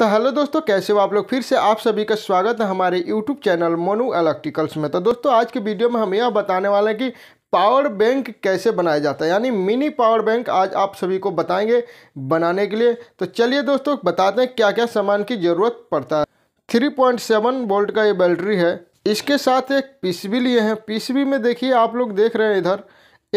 तो हेलो दोस्तों कैसे हो आप लोग फिर से आप सभी का स्वागत है हमारे यूट्यूब चैनल मोनू इलेक्ट्रिकल्स में तो दोस्तों आज के वीडियो में हम यह बताने वाले हैं कि पावर बैंक कैसे बनाया जाता है यानी मिनी पावर बैंक आज आप सभी को बताएंगे बनाने के लिए तो चलिए दोस्तों बताते हैं क्या क्या सामान की ज़रूरत पड़ता है थ्री पॉइंट सेवन वोल्ट का ये बैटरी है इसके साथ एक पीसीबी लिए हैं पीसीबी में देखिए आप लोग देख रहे हैं इधर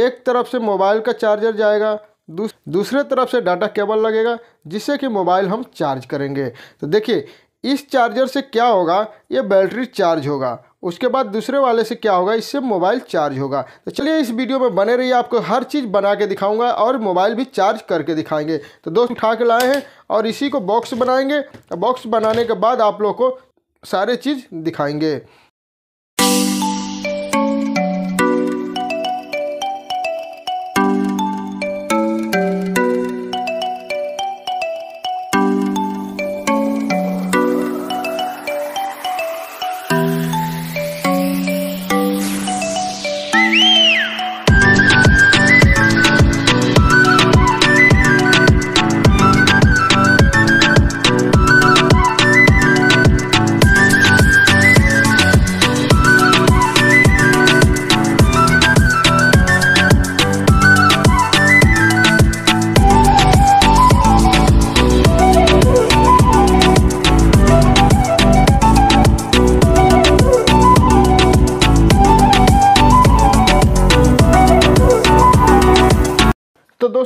एक तरफ से मोबाइल का चार्जर जाएगा दूस, दूसरे तरफ से डाटा केबल लगेगा जिससे कि मोबाइल हम चार्ज करेंगे तो देखिए इस चार्जर से क्या होगा ये बैटरी चार्ज होगा उसके बाद दूसरे वाले से क्या होगा इससे मोबाइल चार्ज होगा तो चलिए इस वीडियो में बने रहिए आपको हर चीज़ बना के दिखाऊंगा और मोबाइल भी चार्ज करके दिखाएंगे तो दोस्त उठा के लाए हैं और इसी को बॉक्स बनाएंगे बॉक्स बनाने के बाद आप लोग को सारे चीज़ दिखाएंगे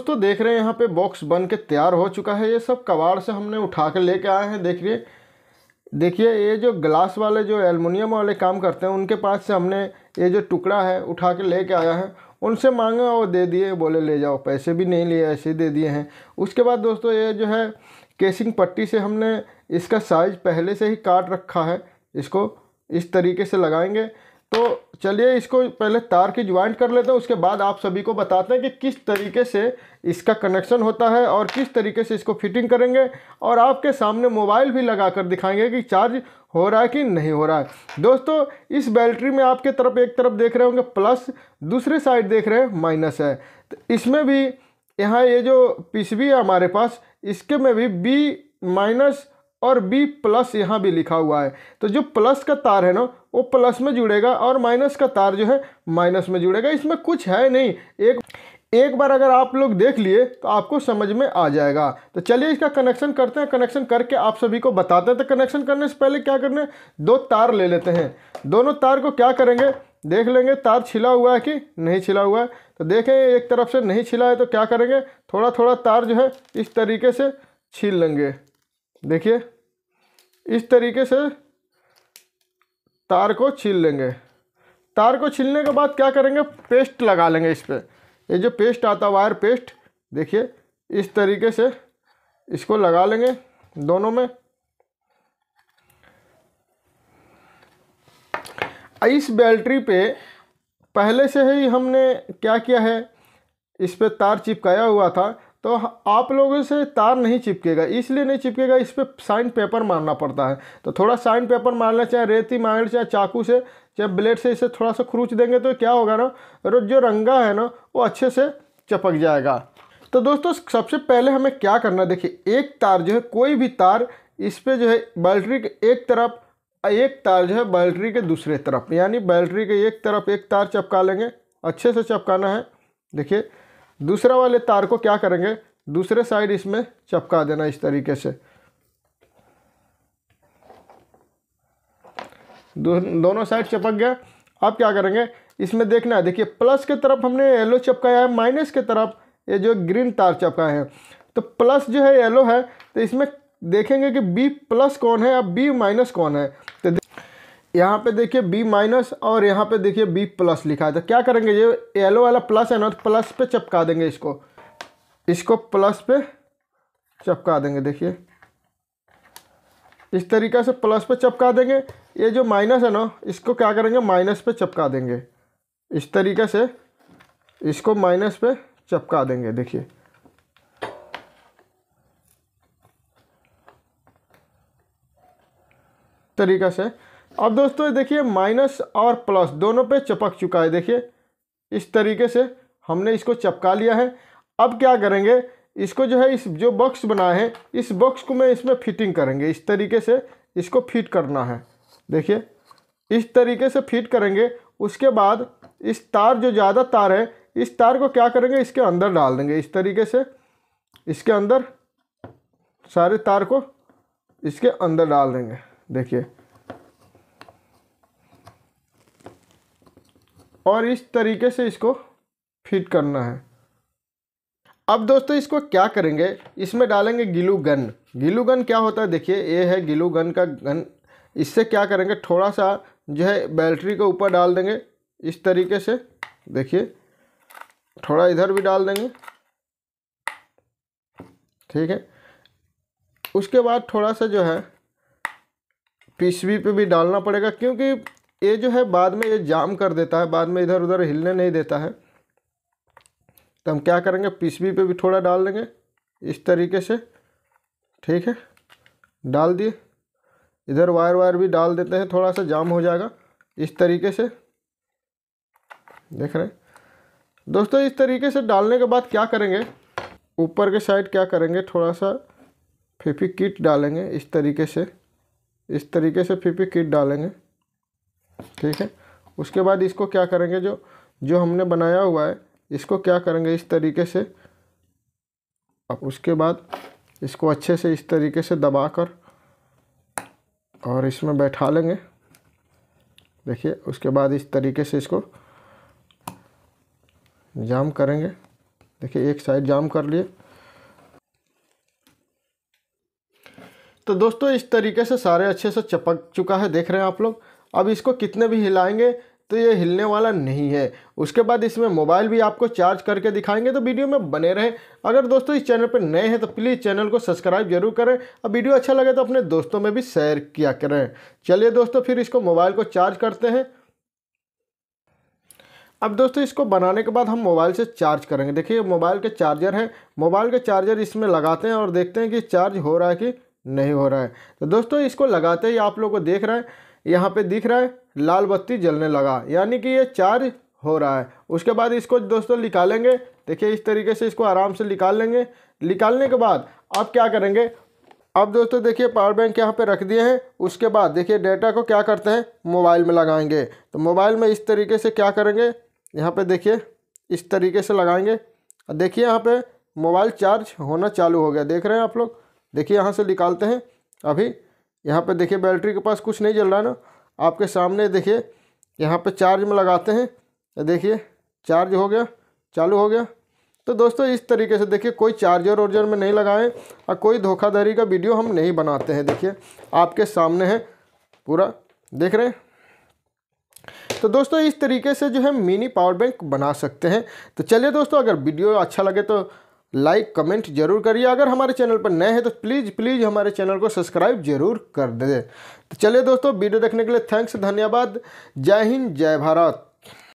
दोस्तों देख रहे हैं यहाँ पे बॉक्स बन के तैयार हो चुका है ये सब कबाड़ से हमने उठा कर लेके आए हैं देखिए देखिए ये जो ग्लास वाले जो एलमिनियम वाले काम करते हैं उनके पास से हमने ये जो टुकड़ा है उठा के लेके आया है उनसे मांगा और दे दिए बोले ले जाओ पैसे भी नहीं लिए ऐसे दे दिए हैं उसके बाद दोस्तों ये जो है केसिंग पट्टी से हमने इसका साइज पहले से ही काट रखा है इसको इस तरीके से लगाएंगे तो चलिए इसको पहले तार की ज्वाइंट कर लेते हैं उसके बाद आप सभी को बताते हैं कि किस तरीके से इसका कनेक्शन होता है और किस तरीके से इसको फिटिंग करेंगे और आपके सामने मोबाइल भी लगा कर दिखाएंगे कि चार्ज हो रहा है कि नहीं हो रहा है दोस्तों इस बैटरी में आपके तरफ एक तरफ देख रहे होंगे प्लस दूसरे साइड देख रहे हैं माइनस है तो इसमें भी यहाँ ये जो पीसीबी है हमारे पास इसके में भी बी माइनस और बी प्लस यहाँ भी लिखा हुआ है तो जो प्लस का तार है ना वो प्लस में जुड़ेगा और माइनस का तार जो है माइनस में जुड़ेगा इसमें कुछ है नहीं एक एक बार अगर आप लोग देख लिए तो आपको समझ में आ जाएगा तो चलिए इसका कनेक्शन करते हैं कनेक्शन करके आप सभी को बताते हैं तो कनेक्शन करने से पहले क्या करना है दो तार ले लेते हैं दोनों तार को क्या करेंगे देख लेंगे तार छिला हुआ है कि नहीं छिला हुआ है तो देखें एक तरफ से नहीं छिला है तो क्या करेंगे थोड़ा थोड़ा तार जो है इस तरीके से छील लेंगे देखिए इस तरीके से तार को छील लेंगे तार को छीलने के बाद क्या करेंगे पेस्ट लगा लेंगे इस पर ये जो पेस्ट आता वायर पेस्ट देखिए इस तरीके से इसको लगा लेंगे दोनों में इस बैटरी पे पहले से ही हमने क्या किया है इस पर तार चिपकाया हुआ था तो आप लोगों से तार नहीं चिपकेगा इसलिए नहीं चिपकेगा इस पर साइन पेपर मारना पड़ता है तो थोड़ा साइन पेपर मारना चाहे रेती मारना चाहे चाकू से चाहे ब्लेड से इसे थोड़ा सा खरूच देंगे तो क्या होगा ना जो रंगा है ना वो अच्छे से चपक जाएगा तो दोस्तों सबसे पहले हमें क्या करना है देखिए एक तार जो है कोई भी तार इस पर जो है बैटरी के एक तरफ एक तार जो है बैटरी के दूसरे तरफ यानी बैटरी के एक तरफ एक तार चपका लेंगे अच्छे से चपकाना है देखिए दूसरा वाले तार को क्या करेंगे दूसरे साइड इसमें चपका देना इस तरीके से दो, दोनों साइड चपक गया अब क्या करेंगे इसमें देखना है देखिए प्लस के तरफ हमने येलो चपकाया है माइनस के तरफ ये जो ग्रीन तार चपका है तो प्लस जो है येलो है तो इसमें देखेंगे कि बी प्लस कौन है या बी माइनस कौन है तो यहाँ पे देखिए B माइनस और यहाँ पे देखिए B प्लस लिखा है तो क्या करेंगे ये येलो वाला प्लस है ना तो प्लस पे चपका देंगे इसको इसको प्लस पे चपका देंगे देखिए इस तरीका से प्लस पे चपका देंगे ये जो माइनस है ना इसको क्या करेंगे माइनस पे चपका देंगे इस तरीके से इसको माइनस पे चपका देंगे देखिए तरीका से अब दोस्तों देखिए माइनस और प्लस दोनों पे चपक चुका है देखिए इस तरीके से हमने इसको चपका लिया है अब क्या करेंगे इसको जो है इस जो बॉक्स बनाए हैं इस बॉक्स को मैं इसमें फिटिंग करेंगे इस तरीके से इसको फिट करना है देखिए इस तरीके से फिट करेंगे उसके बाद इस तार जो ज़्यादा तार है इस तार को क्या करेंगे इसके अंदर डाल देंगे इस तरीके से इसके अंदर सारे तार को इसके अंदर डाल देंगे देखिए और इस तरीके से इसको फिट करना है अब दोस्तों इसको क्या करेंगे इसमें डालेंगे गिलू गन गिलू गन क्या होता है देखिए ये है गिलू गन का गन इससे क्या करेंगे थोड़ा सा जो है बैटरी को ऊपर डाल देंगे इस तरीके से देखिए थोड़ा इधर भी डाल देंगे ठीक है उसके बाद थोड़ा सा जो है पीसवी पे भी डालना पड़ेगा क्योंकि ये जो है बाद में ये जाम कर देता है बाद में इधर उधर हिलने नहीं देता है तो हम क्या करेंगे पिसवी पे भी थोड़ा डाल देंगे इस तरीके से ठीक है डाल दिए इधर वायर वायर भी डाल देते हैं थोड़ा सा जाम हो जाएगा इस तरीके से देख रहे हैं दोस्तों इस तरीके से डालने के बाद क्या करेंगे ऊपर के साइड क्या करेंगे थोड़ा सा फिफी किट डालेंगे इस तरीके से इस तरीके से फिफी किट डालेंगे ठीक है उसके बाद इसको क्या करेंगे जो जो हमने बनाया हुआ है इसको क्या करेंगे इस तरीके से अब उसके बाद इसको अच्छे से इस तरीके से दबा कर और इसमें बैठा लेंगे देखिए उसके बाद इस तरीके से इसको जाम करेंगे देखिए एक साइड जाम कर लिए तो दोस्तों इस तरीके से सारे अच्छे से चपक चुका है देख रहे हैं आप लोग अब इसको कितने भी हिलाएंगे तो ये हिलने वाला नहीं है उसके बाद इसमें मोबाइल भी आपको चार्ज करके दिखाएंगे तो वीडियो में बने रहें अगर दोस्तों इस चैनल पर नए हैं तो प्लीज़ चैनल को सब्सक्राइब जरूर करें और वीडियो अच्छा लगे तो अपने दोस्तों में भी शेयर किया करें चलिए दोस्तों फिर इसको मोबाइल को चार्ज करते हैं अब दोस्तों इसको बनाने के बाद हम मोबाइल से चार्ज करेंगे देखिए मोबाइल के चार्जर है मोबाइल के चार्जर इसमें लगाते हैं और देखते हैं कि चार्ज हो रहा है कि नहीं हो रहा है तो दोस्तों इसको लगाते ही आप लोग को देख रहे हैं यहाँ पे दिख रहा है लाल बत्ती जलने लगा यानी कि ये चार्ज हो रहा है उसके बाद इसको दोस्तों निकालेंगे देखिए इस तरीके से इसको आराम से निकाल लेंगे निकालने के बाद आप क्या करेंगे अब दोस्तों देखिए पावर बैंक यहाँ पे रख दिए हैं उसके बाद देखिए डेटा को क्या करते हैं मोबाइल में लगाएंगे तो मोबाइल में इस तरीके से क्या करेंगे यहाँ पे देखिए इस तरीके से लगाएंगे देखिए यहाँ पे मोबाइल चार्ज होना चालू हो गया देख रहे हैं आप लोग देखिए यहाँ से निकालते हैं अभी यहाँ पे देखिए बैटरी के पास कुछ नहीं जल रहा ना आपके सामने देखिए यहाँ पे चार्ज में लगाते हैं देखिए चार्ज हो गया चालू हो गया तो दोस्तों इस तरीके से देखिए कोई चार्जर वर्जर में नहीं लगाएं और कोई धोखाधड़ी का वीडियो हम नहीं बनाते हैं देखिए आपके सामने है पूरा देख रहे हैं तो दोस्तों इस तरीके से जो है मिनी पावर बैंक बना सकते हैं तो चलिए दोस्तों अगर वीडियो अच्छा लगे तो लाइक कमेंट जरूर करिए अगर हमारे चैनल पर नए हैं तो प्लीज़ प्लीज़ हमारे चैनल को सब्सक्राइब जरूर कर दें तो चलिए दोस्तों वीडियो देखने के लिए थैंक्स धन्यवाद जय हिंद जय भारत